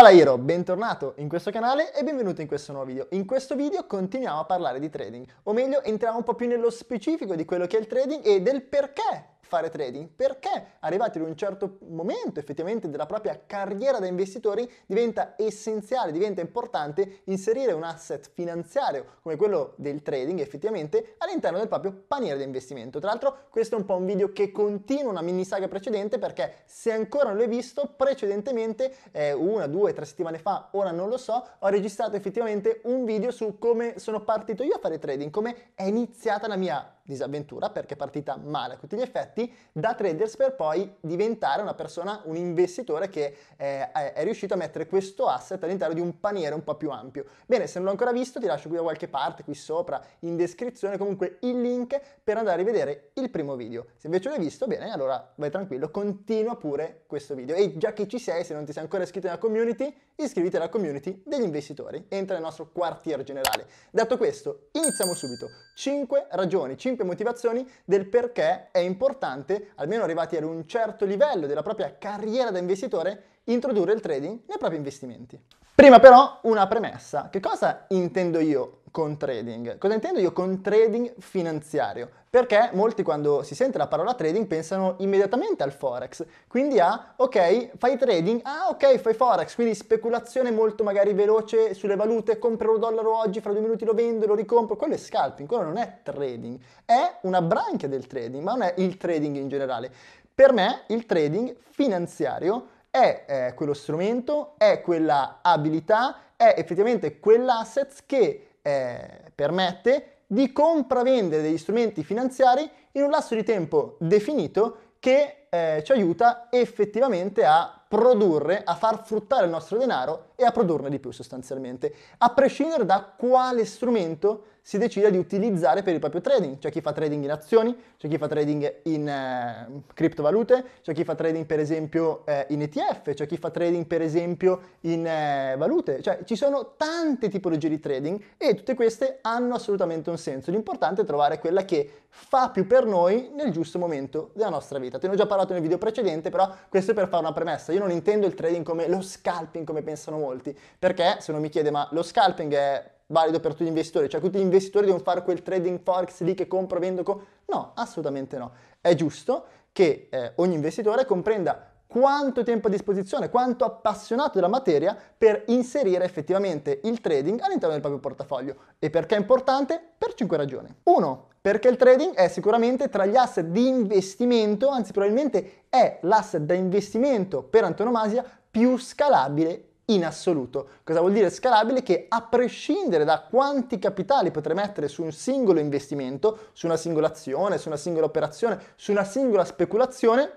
Ciao Lairo, bentornato in questo canale e benvenuto in questo nuovo video. In questo video continuiamo a parlare di trading, o meglio entriamo un po' più nello specifico di quello che è il trading e del perché fare trading, perché arrivati ad un certo momento effettivamente della propria carriera da investitori diventa essenziale, diventa importante inserire un asset finanziario come quello del trading effettivamente all'interno del proprio paniere di investimento. Tra l'altro questo è un po' un video che continua una mini saga precedente perché se ancora non l'hai visto precedentemente eh, una, due, tre settimane fa, ora non lo so, ho registrato effettivamente un video su come sono partito io a fare trading, come è iniziata la mia disavventura perché è partita male a tutti gli effetti da traders per poi diventare una persona, un investitore che eh, è riuscito a mettere questo asset all'interno di un paniere un po' più ampio. Bene, se non l'ho ancora visto ti lascio qui da qualche parte, qui sopra, in descrizione comunque il link per andare a rivedere il primo video. Se invece l'hai visto, bene, allora vai tranquillo, continua pure questo video. E già che ci sei, se non ti sei ancora iscritto nella community, iscriviti alla community degli investitori, entra nel nostro quartier generale. Detto questo, iniziamo subito. 5 ragioni, 5 principi motivazioni del perché è importante, almeno arrivati ad un certo livello della propria carriera da investitore, introdurre il trading nei propri investimenti. Prima però una premessa. Che cosa intendo io con trading. Cosa intendo io con trading finanziario? Perché molti quando si sente la parola trading pensano immediatamente al forex, quindi a ok, fai trading, ah ok, fai forex, quindi speculazione molto magari veloce sulle valute, compro un dollaro oggi, fra due minuti lo vendo, lo ricompro, quello è scalping, quello non è trading, è una branca del trading, ma non è il trading in generale. Per me il trading finanziario è eh, quello strumento, è quella abilità, è effettivamente quell'asset che eh, permette di compravendere degli strumenti finanziari in un lasso di tempo definito che eh, ci aiuta effettivamente a produrre, a far fruttare il nostro denaro e a produrne di più sostanzialmente, a prescindere da quale strumento si decida di utilizzare per il proprio trading. C'è chi fa trading in azioni, c'è chi fa trading in eh, criptovalute, c'è chi fa trading per esempio eh, in ETF, c'è chi fa trading per esempio in eh, valute, cioè ci sono tante tipologie di trading e tutte queste hanno assolutamente un senso. L'importante è trovare quella che fa più per noi nel giusto momento della nostra vita. Te ne ho già parlato nel video precedente, però questo è per fare una premessa. Io non intendo il trading come lo scalping come pensano molti, perché se uno mi chiede ma lo scalping è valido per tutti gli investitori, cioè tutti gli investitori devono fare quel trading forex lì che compro, vendo, co- no, assolutamente no. È giusto che eh, ogni investitore comprenda quanto tempo a disposizione, quanto appassionato della materia per inserire effettivamente il trading all'interno del proprio portafoglio. E perché è importante? Per cinque ragioni. Uno, Perché il trading è sicuramente tra gli asset di investimento, anzi probabilmente è l'asset da investimento per antonomasia più scalabile in assoluto. Cosa vuol dire scalabile? Che a prescindere da quanti capitali potrei mettere su un singolo investimento, su una singola azione, su una singola operazione, su una singola speculazione,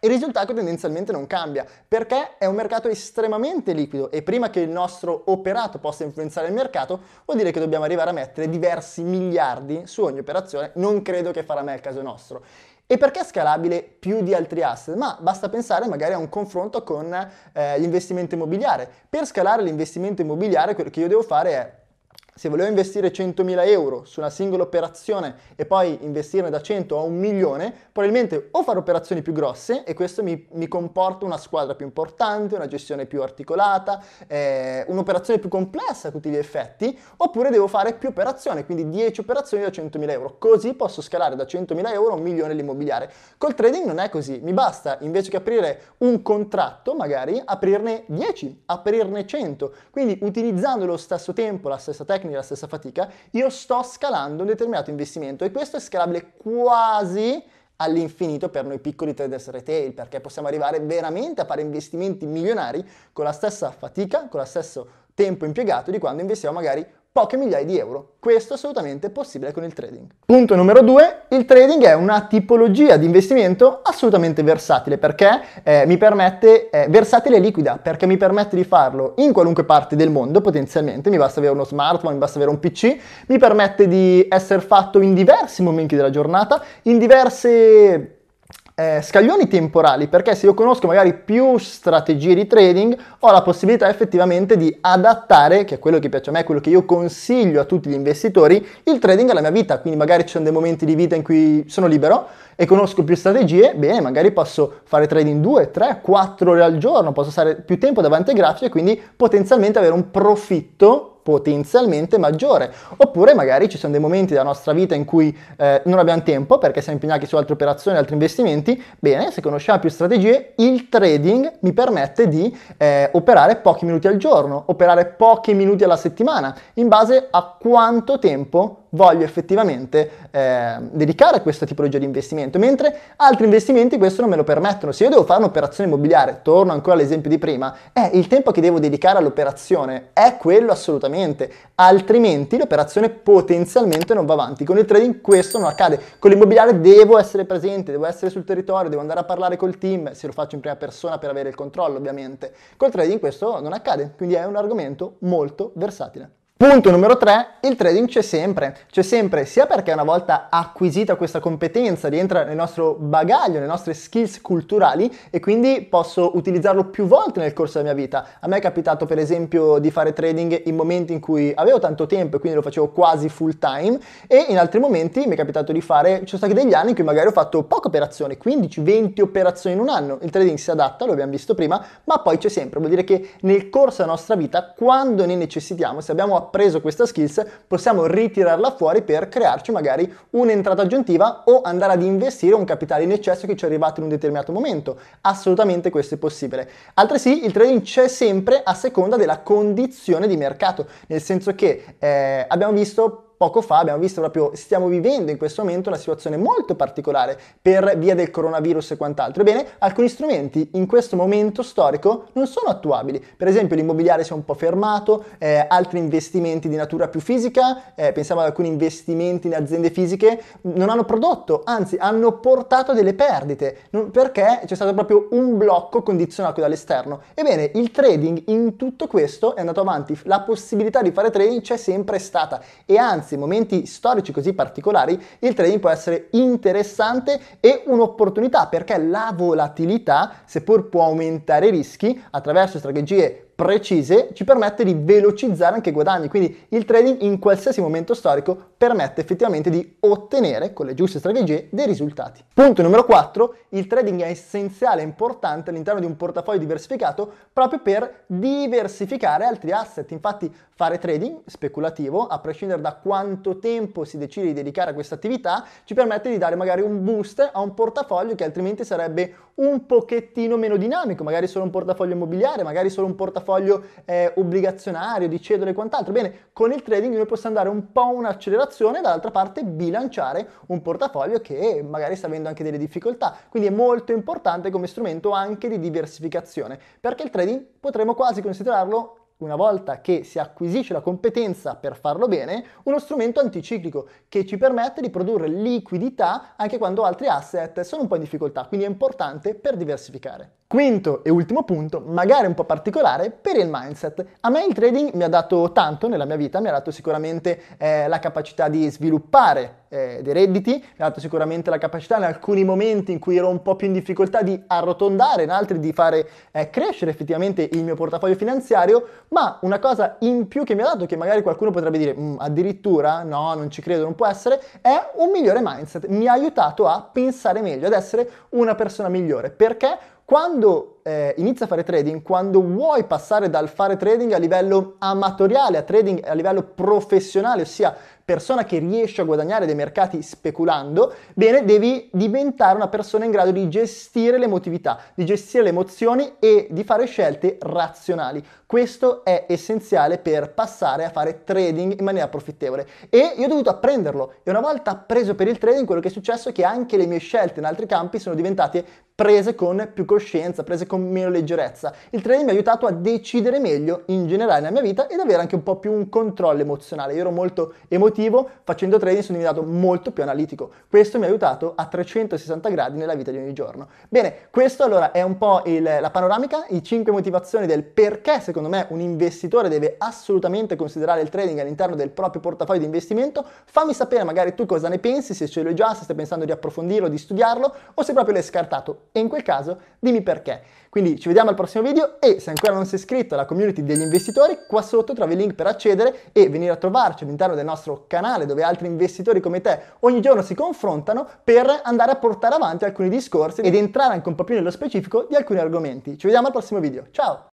il risultato tendenzialmente non cambia perché è un mercato estremamente liquido e prima che il nostro operato possa influenzare il mercato vuol dire che dobbiamo arrivare a mettere diversi miliardi su ogni operazione, non credo che farà mai il caso nostro. E perché è scalabile più di altri asset? Ma basta pensare magari a un confronto con eh, l'investimento immobiliare. Per scalare l'investimento immobiliare quello che io devo fare è se volevo investire 100.000 euro su una singola operazione e poi investirne da 100 a un milione, probabilmente o fare operazioni più grosse e questo mi, mi comporta una squadra più importante, una gestione più articolata, eh, un'operazione più complessa a tutti gli effetti, oppure devo fare più operazioni, quindi 10 operazioni da 100.000 euro. Così posso scalare da 100.000 euro a un milione l'immobiliare. Col trading non è così, mi basta invece che aprire un contratto, magari aprirne 10, aprirne 100. Quindi utilizzando lo stesso tempo, la stessa tecnica, quindi la stessa fatica, io sto scalando un determinato investimento e questo è scalabile quasi all'infinito per noi piccoli traders retail, perché possiamo arrivare veramente a fare investimenti milionari con la stessa fatica, con lo stesso tempo impiegato di quando investiamo magari poche migliaia di euro. Questo è assolutamente possibile con il trading. Punto numero due, il trading è una tipologia di investimento assolutamente versatile perché eh, mi permette, eh, versatile e liquida, perché mi permette di farlo in qualunque parte del mondo potenzialmente, mi basta avere uno smartphone, mi basta avere un PC, mi permette di essere fatto in diversi momenti della giornata, in diverse eh, scaglioni temporali, perché se io conosco magari più strategie di trading, ho la possibilità effettivamente di adattare, che è quello che piace a me, quello che io consiglio a tutti gli investitori, il trading alla mia vita. Quindi magari ci sono dei momenti di vita in cui sono libero e conosco più strategie, bene, magari posso fare trading 2, 3, 4 ore al giorno, posso stare più tempo davanti ai grafici e quindi potenzialmente avere un profitto potenzialmente maggiore. Oppure magari ci sono dei momenti della nostra vita in cui eh, non abbiamo tempo perché siamo impegnati su altre operazioni, altri investimenti. Bene, se conosciamo più strategie, il trading mi permette di eh, operare pochi minuti al giorno, operare pochi minuti alla settimana, in base a quanto tempo voglio effettivamente eh, dedicare a questa tipologia di investimento, mentre altri investimenti questo non me lo permettono. Se io devo fare un'operazione immobiliare, torno ancora all'esempio di prima, eh, il tempo che devo dedicare all'operazione è quello assolutamente, altrimenti l'operazione potenzialmente non va avanti. Con il trading questo non accade, con l'immobiliare devo essere presente, devo essere sul territorio, devo andare a parlare col team, se lo faccio in prima persona per avere il controllo ovviamente. Col trading questo non accade, quindi è un argomento molto versatile. Punto numero 3, il trading c'è sempre, c'è sempre sia perché una volta acquisita questa competenza rientra nel nostro bagaglio, nelle nostre skills culturali e quindi posso utilizzarlo più volte nel corso della mia vita. A me è capitato per esempio di fare trading in momenti in cui avevo tanto tempo e quindi lo facevo quasi full time e in altri momenti mi è capitato di fare, ci sono stati degli anni in cui magari ho fatto poche operazioni, 15-20 operazioni in un anno. Il trading si adatta, lo abbiamo visto prima, ma poi c'è sempre, vuol dire che nel corso della nostra vita quando ne necessitiamo, se abbiamo appreso questa skills possiamo ritirarla fuori per crearci magari un'entrata aggiuntiva o andare ad investire un capitale in eccesso che ci è arrivato in un determinato momento. Assolutamente questo è possibile. Altresì il trading c'è sempre a seconda della condizione di mercato, nel senso che eh, abbiamo visto poco fa abbiamo visto proprio, stiamo vivendo in questo momento una situazione molto particolare per via del coronavirus e quant'altro. Ebbene, alcuni strumenti in questo momento storico non sono attuabili. Per esempio l'immobiliare si è un po' fermato, eh, altri investimenti di natura più fisica, eh, pensiamo ad alcuni investimenti in aziende fisiche, non hanno prodotto, anzi hanno portato delle perdite, non, perché c'è stato proprio un blocco condizionato dall'esterno. Ebbene, il trading in tutto questo è andato avanti, la possibilità di fare trading c'è sempre stata e anzi circostanze, in momenti storici così particolari, il trading può essere interessante e un'opportunità perché la volatilità, seppur può aumentare i rischi, attraverso strategie precise ci permette di velocizzare anche i guadagni, quindi il trading in qualsiasi momento storico permette effettivamente di ottenere con le giuste strategie dei risultati. Punto numero 4, il trading è essenziale e importante all'interno di un portafoglio diversificato proprio per diversificare altri asset, infatti fare trading speculativo, a prescindere da quanto tempo si decide di dedicare a questa attività, ci permette di dare magari un boost a un portafoglio che altrimenti sarebbe un pochettino meno dinamico, magari solo un portafoglio immobiliare, magari solo un portafoglio portafoglio eh, obbligazionario, di cedole e quant'altro. Bene, con il trading noi possiamo dare un po' un'accelerazione e dall'altra parte bilanciare un portafoglio che magari sta avendo anche delle difficoltà. Quindi è molto importante come strumento anche di diversificazione, perché il trading potremmo quasi considerarlo una volta che si acquisisce la competenza per farlo bene, uno strumento anticiclico che ci permette di produrre liquidità anche quando altri asset sono un po' in difficoltà, quindi è importante per diversificare. Quinto e ultimo punto, magari un po' particolare, per il mindset. A me il trading mi ha dato tanto nella mia vita, mi ha dato sicuramente eh, la capacità di sviluppare eh, dei redditi, mi ha dato sicuramente la capacità in alcuni momenti in cui ero un po' più in difficoltà di arrotondare, in altri di fare eh, crescere effettivamente il mio portafoglio finanziario, ma una cosa in più che mi ha dato, che magari qualcuno potrebbe dire mm, addirittura no, non ci credo, non può essere, è un migliore mindset. Mi ha aiutato a pensare meglio, ad essere una persona migliore. Perché? Quando eh, inizi a fare trading, quando vuoi passare dal fare trading a livello amatoriale a trading a livello professionale, ossia persona che riesce a guadagnare dei mercati speculando, bene, devi diventare una persona in grado di gestire l'emotività, di gestire le emozioni e di fare scelte razionali. Questo è essenziale per passare a fare trading in maniera profittevole. E io ho dovuto apprenderlo. E una volta preso per il trading, quello che è successo è che anche le mie scelte in altri campi sono diventate prese con più coscienza, prese con meno leggerezza. Il trading mi ha aiutato a decidere meglio in generale nella mia vita ed avere anche un po' più un controllo emozionale. Io ero molto emotivo motivo facendo trading sono diventato molto più analitico. Questo mi ha aiutato a 360 gradi nella vita di ogni giorno. Bene, questo allora è un po' il, la panoramica, i 5 motivazioni del perché secondo me un investitore deve assolutamente considerare il trading all'interno del proprio portafoglio di investimento. Fammi sapere magari tu cosa ne pensi, se ce l'hai già, se stai pensando di approfondirlo, di studiarlo o se proprio l'hai scartato. E in quel caso dimmi perché. Quindi ci vediamo al prossimo video e se ancora non sei iscritto alla community degli investitori, qua sotto trovi il link per accedere e venire a trovarci all'interno del nostro canale dove altri investitori come te ogni giorno si confrontano per andare a portare avanti alcuni discorsi ed entrare anche un po' più nello specifico di alcuni argomenti. Ci vediamo al prossimo video. Ciao!